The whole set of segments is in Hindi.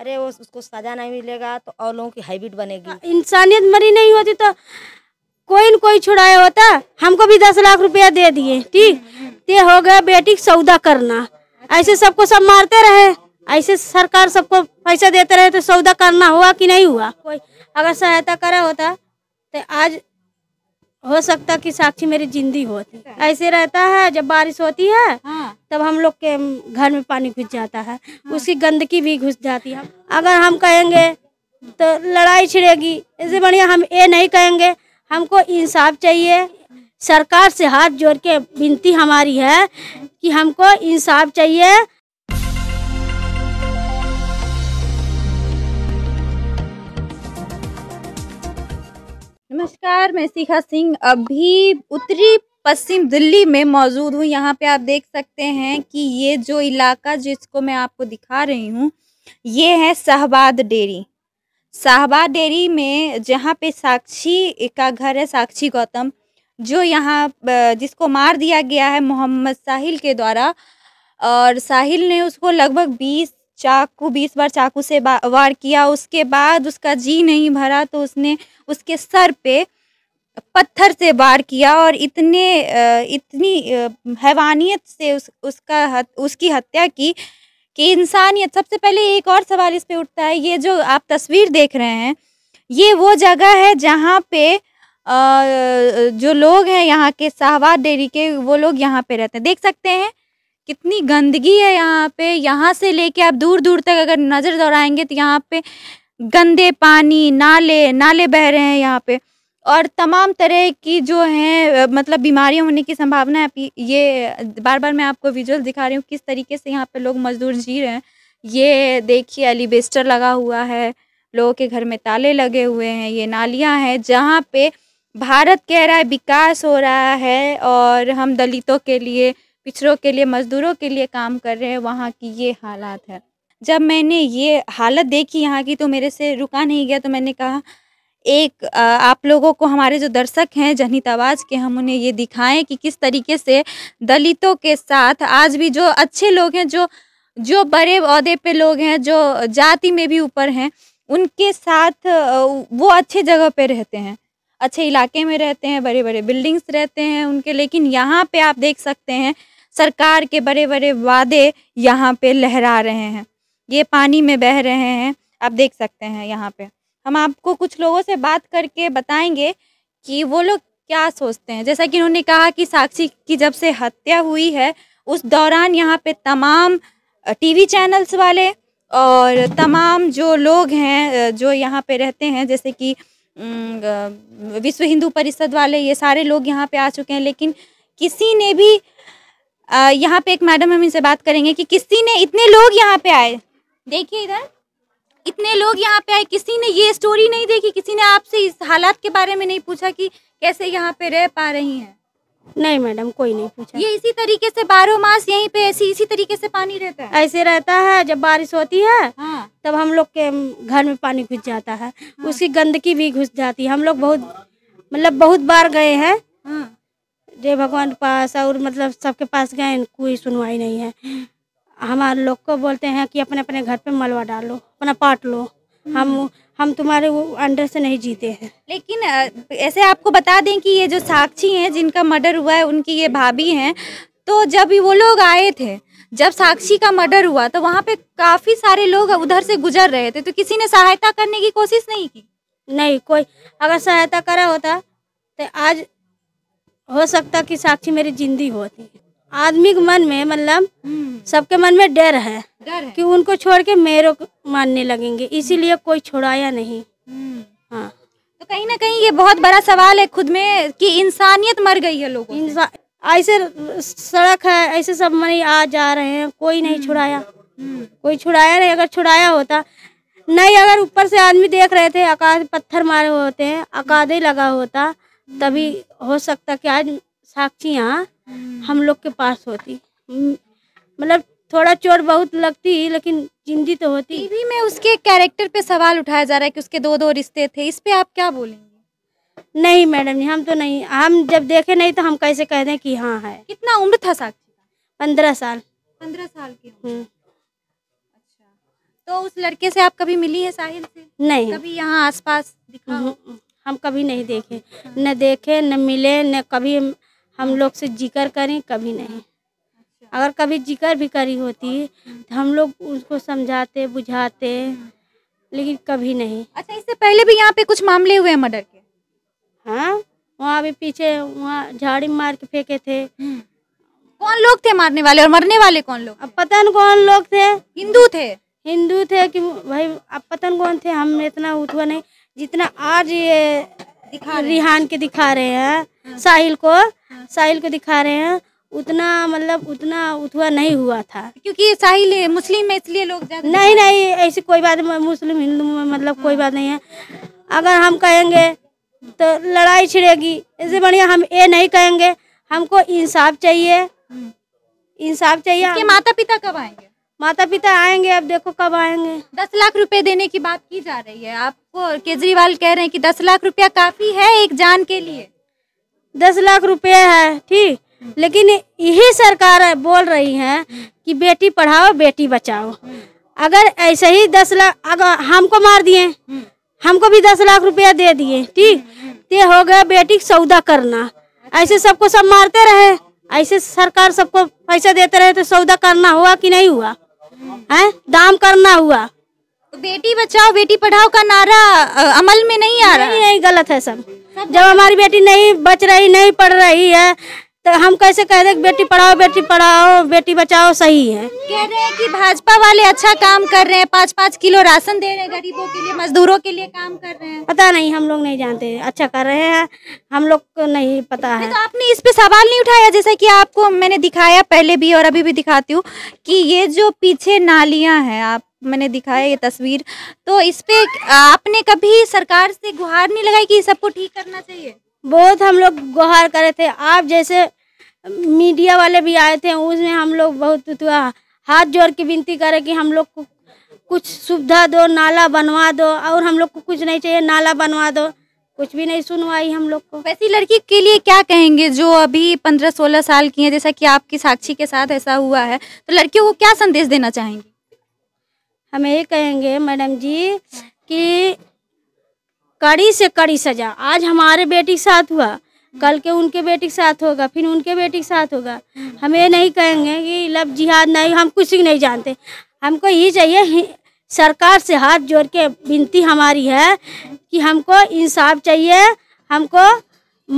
अरे वो उसको सजा नहीं मिलेगा तो और लोगों की हैबिट बनेगी हाँ, इंसानियत मरी नहीं होती तो कोई न कोई छुड़ाया होता हमको भी दस लाख रुपया दे दिए ठीक ते हो गया बेटी सौदा करना ऐसे सबको सब मारते रहे ऐसे सरकार सबको पैसा देते रहे तो सौदा करना हुआ कि नहीं हुआ कोई अगर सहायता करा होता तो आज हो सकता कि साक्षी मेरी जिंदी होती ऐसे रहता है जब बारिश होती है हाँ। तब हम लोग के घर में पानी घुस जाता है हाँ। उसकी गंदगी भी घुस जाती है अगर हम कहेंगे तो लड़ाई छिड़ेगी इससे बढ़िया हम ये नहीं कहेंगे हमको इंसाफ चाहिए सरकार से हाथ जोड़ के विनती हमारी है कि हमको इंसाफ चाहिए नमस्कार मैं शिखा सिंह अभी उत्तरी पश्चिम दिल्ली में मौजूद हूँ यहाँ पे आप देख सकते हैं कि ये जो इलाका जिसको मैं आपको दिखा रही हूँ ये है शाहबाद डेरी शाहबाद डेरी में जहाँ पे साक्षी का घर है साक्षी गौतम जो यहाँ जिसको मार दिया गया है मोहम्मद साहिल के द्वारा और साहिल ने उसको लगभग बीस चाकू बीस बार चाकू से वार किया उसके बाद उसका जी नहीं भरा तो उसने उसके सर पे पत्थर से वार किया और इतने इतनी हैवानियत से उस उसका हत, उसकी हत्या की कि इंसानियत सबसे पहले एक और सवाल इस पे उठता है ये जो आप तस्वीर देख रहे हैं ये वो जगह है जहाँ पे जो लोग हैं यहाँ के शाहवाद डेरी के वो लोग यहाँ पे रहते हैं देख सकते हैं कितनी गंदगी है यहाँ पे यहाँ से लेके आप दूर दूर तक अगर नज़र दौड़ाएंगे तो यहाँ पे गंदे पानी नाले नाले बह रहे हैं यहाँ पे और तमाम तरह की जो है मतलब बीमारियाँ होने की संभावना है ये बार बार मैं आपको विजुअल दिखा रही हूँ किस तरीके से यहाँ पे लोग मजदूर जी रहे हैं ये देखिए एलिबेस्टर लगा हुआ है लोगों के घर में ताले लगे हुए हैं ये नालियाँ हैं जहाँ पे भारत कह रहा है विकास हो रहा है और हम दलितों के लिए पिछड़ों के लिए मज़दूरों के लिए काम कर रहे हैं वहाँ की ये हालात है जब मैंने ये हालत देखी यहाँ की तो मेरे से रुका नहीं गया तो मैंने कहा एक आप लोगों को हमारे जो दर्शक हैं जनहित आवाज़ के हम उन्हें ये दिखाएं कि किस तरीके से दलितों के साथ आज भी जो अच्छे लोग हैं जो जो बड़े अहदे पे लोग हैं जो जाति में भी ऊपर हैं उनके साथ वो अच्छे जगह पे रहते हैं अच्छे इलाके में रहते हैं बड़े बड़े बिल्डिंग्स रहते हैं उनके लेकिन यहाँ पे आप देख सकते हैं सरकार के बड़े बड़े वादे यहाँ पे लहरा रहे हैं ये पानी में बह रहे हैं आप देख सकते हैं यहाँ पे हम आपको कुछ लोगों से बात करके बताएंगे कि वो लोग क्या सोचते हैं जैसा कि उन्होंने कहा कि साक्षी की जब से हत्या हुई है उस दौरान यहाँ पे तमाम टीवी चैनल्स वाले और तमाम जो लोग हैं जो यहाँ पे रहते हैं जैसे कि विश्व हिंदू परिषद वाले ये सारे लोग यहाँ पे आ चुके हैं लेकिन किसी ने भी यहाँ पे एक मैडम हम इनसे बात करेंगे कि किसी ने इतने लोग यहाँ पे आए देखिए इधर इतने लोग यहाँ पे आए किसी ने ये स्टोरी नहीं देखी किसी ने आपसे इस हालात के बारे में नहीं पूछा कि कैसे यहाँ पे रह पा रही हैं नहीं मैडम कोई नहीं पूछा ये इसी तरीके से बारह मास यहीं पे ऐसी इसी तरीके से पानी रहता है ऐसे रहता है जब बारिश होती है हाँ। तब हम लोग के घर में पानी घुस जाता है हाँ। उसकी गंदगी भी घुस जाती है हम लोग बहुत मतलब बहुत बार गए हैं हाँ। जय भगवान के पास और मतलब सबके पास गए कोई सुनवाई नहीं है हमारे लोग को बोलते हैं कि अपने अपने घर पे मलवा डालो अपना पाट लो हम हम तुम्हारे वो अंडर से नहीं जीते हैं लेकिन ऐसे आपको बता दें कि ये जो साक्षी हैं जिनका मर्डर हुआ है उनकी ये भाभी हैं तो जब वो लोग आए थे जब साक्षी का मर्डर हुआ तो वहाँ पे काफ़ी सारे लोग उधर से गुजर रहे थे तो किसी ने सहायता करने की कोशिश नहीं की नहीं कोई अगर सहायता करा होता तो आज हो सकता कि साक्षी मेरी जिंदी होती आदमी के मन में मतलब सबके मन में डर है डर है कि उनको छोड़ के मेरे मानने लगेंगे इसीलिए कोई छुड़ाया नहीं हम्म। हाँ तो कहीं ना कहीं ये बहुत बड़ा सवाल है खुद में कि इंसानियत मर गई है लोग ऐसे सड़क है ऐसे सब मन आ जा रहे हैं कोई नहीं हम्म। छुड़ाया हम्म। कोई छुड़ाया नहीं अगर छुड़ाया होता नहीं अगर ऊपर से आदमी देख रहे थे अकाध पत्थर मारे होते हैं अकाधे लगा होता तभी हो सकता कि आज साक्षियाँ हम्म। हम लोग के पास होती हम्म, मतलब थोड़ा चोर बहुत लगती लेकिन जिंदी तो होती टीवी में उसके कैरेक्टर पे सवाल उठाया जा रहा है कि उसके दो दो रिश्ते थे इस पे आप क्या बोलेंगे नहीं मैडम जी हम तो नहीं हम जब देखे नहीं तो हम कैसे कह दें कि हाँ है कितना उम्र था साक्षी पंद्रह साल पंद्रह साल की हम्म। अच्छा तो उस लड़के से आप कभी मिली है साहिल से नहीं कभी यहाँ पास दिखा हम कभी नहीं देखे न देखे न मिले न कभी हम लोग से जिक्र करें कभी नहीं अगर कभी जिक्र भी करी होती तो हम लोग उसको समझाते बुझाते लेकिन कभी नहीं अच्छा इससे पहले भी यहाँ पे कुछ मामले हुए हैं मर्डर के हाँ वहाँ भी पीछे वहाँ झाड़ी मार के फेंके थे कौन लोग थे मारने वाले और मरने वाले कौन लोग अब पतन कौन लोग थे हिंदू थे हिंदू थे कि भाई अब पतन कौन थे हम इतना उठवा नहीं जितना आज ये दिखा रिहान के दिखा रहे हैं हाँ। साहिल को हाँ। साहिल को दिखा रहे हैं उतना मतलब उतना उठवा नहीं हुआ था क्योंकि साहिल मुस्लिम है इसलिए लोग नहीं नहीं ऐसी कोई बात मुस्लिम हिंदू में मतलब कोई हाँ। बात नहीं है अगर हम कहेंगे तो लड़ाई छिड़ेगी इससे बढ़िया हम ये नहीं कहेंगे हमको इंसाफ चाहिए हम्म। इंसाफ चाहिए माता पिता कब आएंगे माता पिता आएंगे अब देखो कब आएंगे दस लाख रुपए देने की बात की जा रही है आपको केजरीवाल कह रहे हैं कि दस लाख रुपया काफी है एक जान के लिए दस लाख रुपया है ठीक लेकिन यही सरकार बोल रही है कि बेटी पढ़ाओ बेटी बचाओ अगर ऐसे ही दस लाख अगर हमको मार दिए हमको भी दस लाख रुपया दे दिए ठीक ते हो गया बेटी सौदा करना ऐसे सबको सब मारते रहे ऐसे सरकार सबको पैसा देते रहे तो सौदा करना हुआ कि नहीं हुआ है दाम करना हुआ तो बेटी बचाओ बेटी पढ़ाओ का नारा अमल में नहीं आ रहा यही गलत है सब जब हमारी बेटी नहीं बच रही नहीं पढ़ रही है तो हम कैसे कह रहे बेटी पढ़ाओ बेटी पढ़ाओ बेटी बचाओ सही है कह रहे हैं कि भाजपा वाले अच्छा काम कर रहे हैं पाँच पाँच किलो राशन दे रहे हैं गरीबों के लिए मजदूरों के लिए काम कर रहे हैं पता नहीं हम लोग नहीं जानते अच्छा कर रहे हैं हम लोग को नहीं पता है तो आपने इस पे सवाल नहीं उठाया जैसे कि आपको मैंने दिखाया पहले भी और अभी भी दिखाती हूँ कि ये जो पीछे नालियाँ हैं आप मैंने दिखाया ये तस्वीर तो इस पे आपने कभी सरकार से गुहार नहीं लगाई कि सबको ठीक करना चाहिए बहुत हम लोग गुहार करे थे आप जैसे मीडिया वाले भी आए थे उसमें हम लोग बहुत हाथ जोड़ के विनती करें कि हम लोग को कुछ सुविधा दो नाला बनवा दो और हम लोग को कुछ नहीं चाहिए नाला बनवा दो कुछ भी नहीं सुनवाई हम लोग को वैसी लड़की के लिए क्या कहेंगे जो अभी पंद्रह सोलह साल की है जैसा कि आपकी साक्षी के साथ ऐसा हुआ है तो लड़कियों को क्या संदेश देना चाहेंगे हम ये कहेंगे मैडम जी कि कड़ी से कड़ी सजा आज हमारे बेटी के साथ हुआ कल के उनके बेटी के साथ होगा फिर उनके बेटी के साथ होगा हम ये नहीं कहेंगे कि लब जिहाद नहीं हम कुछ नहीं जानते हमको ये चाहिए सरकार से हाथ जोड़ के विनती हमारी है कि हमको इंसाफ चाहिए हमको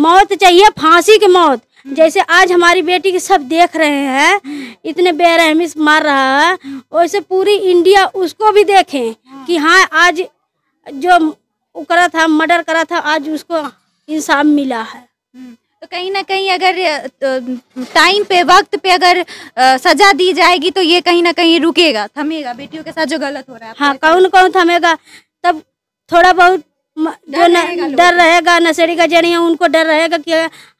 मौत चाहिए फांसी की मौत जैसे आज हमारी बेटी के सब देख रहे हैं इतने बेरहमी से मार रहा है वैसे पूरी इंडिया उसको भी देखें कि हाँ आज जो करा था मर्डर करा था आज उसको इंसाफ मिला है हम्म, तो कहीं ना कहीं अगर टाइम तो, पे वक्त पे अगर सजा दी जाएगी तो ये कहीं ना कहीं रुकेगा थमेगा बेटियों के साथ जो गलत हो रहा है हाँ कौन कौन थमेगा तब थोड़ा बहुत जो न, डर रहेगा नशेड़ी का जरिए उनको डर रहेगा कि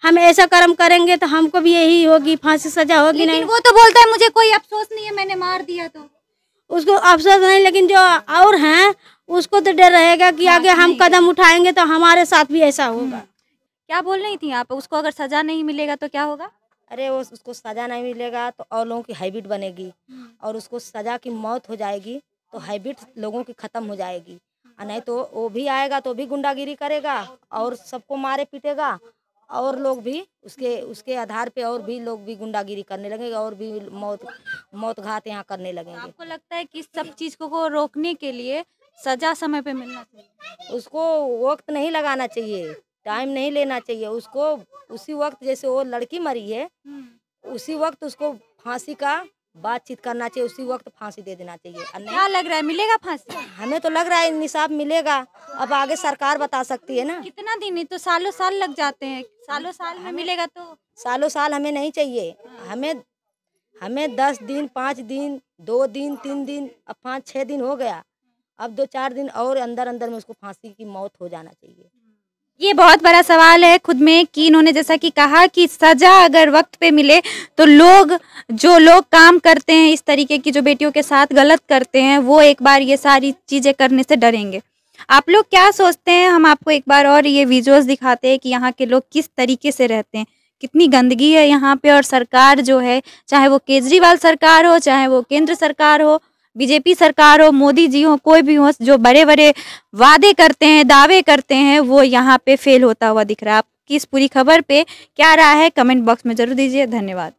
हम ऐसा कर्म करेंगे तो हमको भी यही होगी फांसी सजा होगी नहीं वो तो बोलता है मुझे कोई अफसोस नहीं है मैंने मार दिया तो उसको अफसोस नहीं लेकिन जो और हैं उसको तो डर रहेगा कि हाँ, आगे हम कदम उठाएंगे तो हमारे साथ भी ऐसा होगा हम्म। क्या बोल रही थी आप उसको अगर सजा नहीं मिलेगा तो क्या होगा अरे वो उसको सजा नहीं मिलेगा तो और लोगों की हैबिट बनेगी हम्म। और उसको सजा की मौत हो जाएगी तो हैबिट लोगों की ख़त्म हो जाएगी और नहीं तो वो भी आएगा तो भी गुंडागिरी करेगा और सबको मारे पीटेगा और लोग भी उसके उसके आधार पे और भी लोग भी गुंडागिरी करने लगेंगे और भी मौत मौत घात यहाँ करने लगेंगे आपको लगता है कि सब चीज़ को, को रोकने के लिए सजा समय पे मिलना चाहिए उसको वक्त नहीं लगाना चाहिए टाइम नहीं लेना चाहिए उसको उसी वक्त जैसे वो लड़की मरी है हम्म। उसी वक्त उसको फांसी का बातचीत करना चाहिए उसी वक्त फांसी दे देना चाहिए क्या लग रहा है मिलेगा फांसी हमें तो लग रहा है इंसाफ मिलेगा अब आगे सरकार बता सकती है ना कितना दिन तो सालों साल लग जाते हैं सालों साल हमें मिलेगा तो सालों साल हमें नहीं चाहिए हाँ। हमें हमें दस दिन पाँच दिन दो दिन तीन दिन अब पाँच छः दिन हो गया अब दो चार दिन और अंदर अंदर में उसको फांसी की मौत हो जाना चाहिए ये बहुत बड़ा सवाल है खुद में कि इन्होंने जैसा कि कहा कि सजा अगर वक्त पे मिले तो लोग जो लोग काम करते हैं इस तरीके की जो बेटियों के साथ गलत करते हैं वो एक बार ये सारी चीज़ें करने से डरेंगे आप लोग क्या सोचते हैं हम आपको एक बार और ये वीडियोस दिखाते हैं कि यहाँ के लोग किस तरीके से रहते हैं कितनी गंदगी है यहाँ पे और सरकार जो है चाहे वो केजरीवाल सरकार हो चाहे वो केंद्र सरकार हो बीजेपी सरकार हो मोदी जी हो कोई भी हो जो बड़े बड़े वादे करते हैं दावे करते हैं वो यहाँ पे फेल होता हुआ दिख रहा है आपकी इस पूरी खबर पे क्या राय है कमेंट बॉक्स में जरूर दीजिए धन्यवाद